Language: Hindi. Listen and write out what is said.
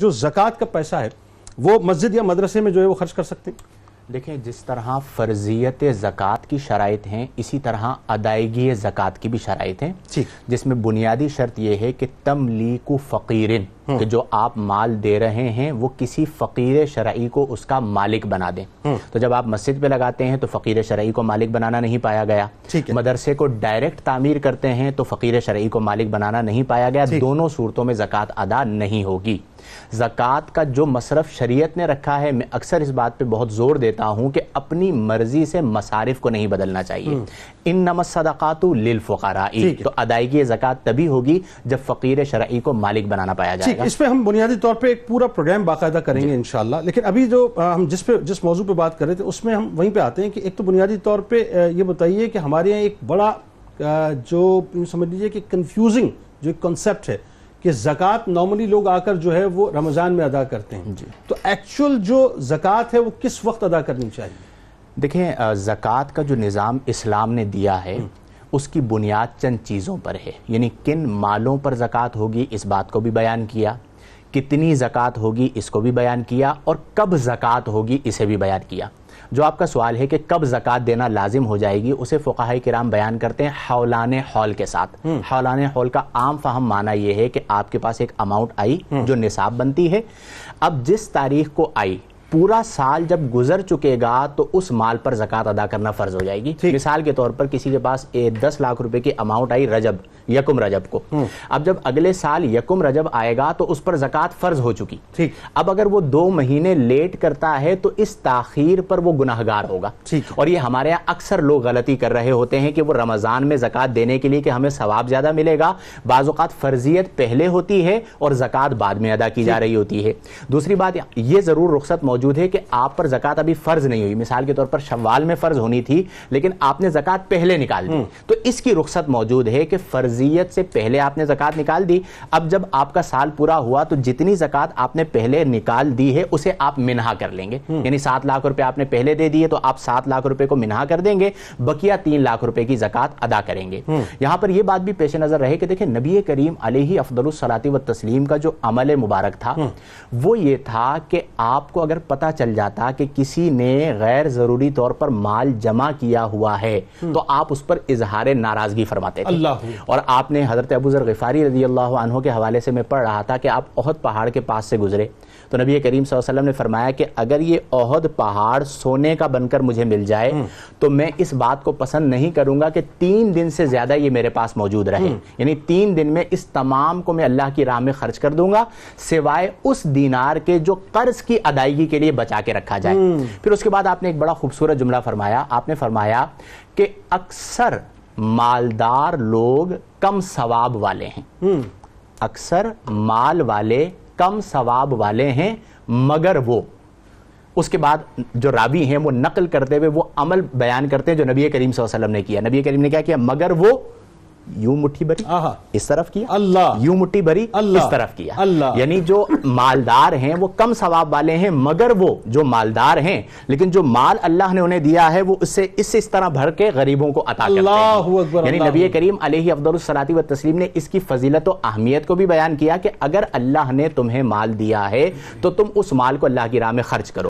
जो जक़ात का पैसा है वो मस्जिद या मदरसे में जो है वो खर्च कर सकते हैं देखिए जिस तरह फ़र्जियत ज़क़़त की शराइ हैं इसी तरह अदायगी ज़क़़त की भी शराइ हैं जिसमें बुनियादी शर्त यह है कि तमलीक फ़कीरन हम्म। कि जो आप माल दे रहे हैं वो किसी फ़कीर शराइ को उसका मालिक बना दें हम्म। तो जब आप मस्जिद पे लगाते हैं तो फ़कीर शराइ को मालिक बनाना नहीं पाया गया मदरसे को डायरेक्ट तामीर करते हैं तो फ़कीर शराइ को मालिक बनाना नहीं पाया गया दोनों सूरतों में ज़क़़त अदा नहीं होगी जक़ात का जो मसरफ़ शरीयत ने रखा है मैं अक्सर इस बात पे बहुत ज़ोर देता हूँ कि अपनी मर्ज़ी से मसारिफ को नहीं बदलना चाहिए हम्म। इन नमस सदाक़ातु लिलफ़ारा तो अदायगी ज़क़ात तभी होगी जब फ़कीर शरई को मालिक बनाना पाया जाएगा इस पर हम बुनियादी तौर पर एक पूरा प्रोग्राम बाकायदा करेंगे इन लेकिन अभी जो हम जिस पे जिस मौजू पर बात कर रहे थे उसमें हम वहीं पर आते हैं कि एक तो बुनियादी तौर पर यह बताइए कि हमारे यहाँ एक बड़ा जो समझ लीजिए कि कन्फ्यूजिंग जो एक कॉन्सेप्ट है कि ज़क़़त नॉर्मली लोग आकर जो है वो रमज़ान में अदा करते हैं जी तो एक्चुअल जो जक़ात है वो किस वक्त अदा करनी चाहिए देखें जक़ात का जो निज़ाम इस्लाम ने दिया है हम्म। उसकी बुनियाद चंद चीज़ों पर है यानी किन मालों पर ज़क़़त होगी इस बात को भी बयान किया कितनी ज़क़़त होगी इसको भी बयान किया और कब ज़क़़त होगी इसे भी बयान किया जो आपका सवाल है कि कब ज़क़़त देना लाजिम हो जाएगी उसे फ़ुकाह कराम बयान करते हैं हौलान हॉल के साथ हौलान हम्म। हॉल का आम फाहम माना यह है कि आपके पास एक अमाउंट आई हम्म। जो निसाब बनती है अब जिस तारीख को आई पूरा साल जब गुजर चुकेगा तो उस माल पर जक़ात अदा करना फ़र्ज हो जाएगी मिसाल के तौर पर किसी के पास ए, दस लाख रुपए की अमाउंट आई रजब यकुम रजब को हम्म। अब जब अगले साल यकुम रजब आएगा तो उस पर जक़ात फ़र्ज हो चुकी ठीक अब अगर वो दो महीने लेट करता है तो इस ताखीर पर वो गुनाहगार होगा ठीक और ये हमारे यहाँ अक्सर लोग गलती कर रहे होते हैं कि वो रमज़ान में ज़क़़त देने के लिए कि हमें सवाब ज़्यादा मिलेगा बाज़ात फ़र्जियत पहले होती है और ज़क़़त बाद में अदा की जा रही होती है दूसरी बात ये ज़रूर रुख्सत मौजूद मौजूद है कि आप पर जकत अभी फ़र्ज नहीं हुई मिसाल के तौर पर शवाल में फ़र्ज होनी थी लेकिन आपने जकत पहले निकाल दी हम्म। तो इसकी रुख्सत मौजूद है कि फ़र्जियत से पहले आपने जकत निकाल दी अब जब आपका साल पूरा हुआ तो जितनी जकत आपने पहले निकाल दी है उसे आप मिनहा कर लेंगे हम्म। यानी सात लाख रुपए आपने पहले दे दिए तो आप सात लाख रुपए को मिनहा कर देंगे बकिया तीन लाख रुपए की जकत अदा करेंगे हम्म। यहां पर यह बात भी पेश नज़र रहे कि देखिए नबी करीम अली अफदल सलाती व तस्लीम का जो अमल मुबारक था वो ये था कि आपको अगर पता चल जाता कि किसी ने गैर ज़रूरी तौर पर माल जमा किया हुआ है हम्म। तो आप उस पर इजहार नाराज़गी फरमाते थे और आपने हज़रत अबूज़र गफ़ारी रजी अल्लाह अनहों के हवाले से मैं पढ़ रहा था कि आप ओहद पहाड़ के पास से गुजरे तो नबी करीम वसल्लम ने फरमाया कि अगर ये ओहद पहाड़ सोने का बनकर मुझे मिल जाए हम्म। तो मैं इस बात को पसंद नहीं करूंगा कि तीन दिन से ज़्यादा ये मेरे पास मौजूद रहे हम्म। यानी तीन दिन में इस तमाम को मैं अल्लाह की राह में खर्च कर दूंगा सिवाय उस दीनार के जो कर्ज की अदायगी के के लिए बचा के रखा जाए हम्म। फिर उसके बाद आपने एक बड़ा खूबसूरत जुमला फरमाया आपने फरमाया कि अक्सर मालदार लोग कम सवाब वाले हैं हम्म। अक्सर माल वाले कम सवाब वाले हैं मगर वो उसके बाद जो रावी हैं वो नकल करते हुए वो अमल बयान करते हैं जो नबी करीम वसल्लम ने किया नबी करीम ने क्या किया मगर वो यू मुट्ठी भरी इस तरफ किया अल्लाह यू मुट्ठी भरी अल्लाह इस तरफ किया अल्लाह यानी जो मालदार हैं वो कम सवाब वाले हैं मगर वो जो मालदार हैं लेकिन जो माल अल्लाह ने उन्हें दिया है वो उससे इस इस तरह भर के गरीबों को अता करते यानी नबी करीम अलही अफदरसलाती व तस्लीम ने इसकी फजीलत और अहमियत को भी बयान किया कि अगर अल्लाह ने तुम्हें माल दिया है तो तुम उस माल को अल्लाह की राह में खर्च करो